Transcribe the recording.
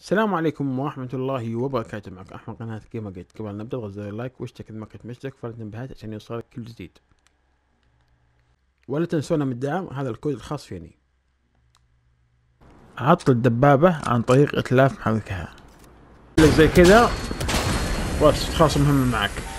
السلام عليكم ورحمة الله وبركاته معكم أحمد قناة كيما قلت قبل نبدأ اضغط زر اللايك واشترك إذا ما كنت مشترك وفعل التنبيهات عشان يوصلك كل جديد ولا تنسونا من الدعم هذا الكود الخاص فيني عطل الدبابة عن طريق إتلاف محركها زي كذا بس خاص المهمة معك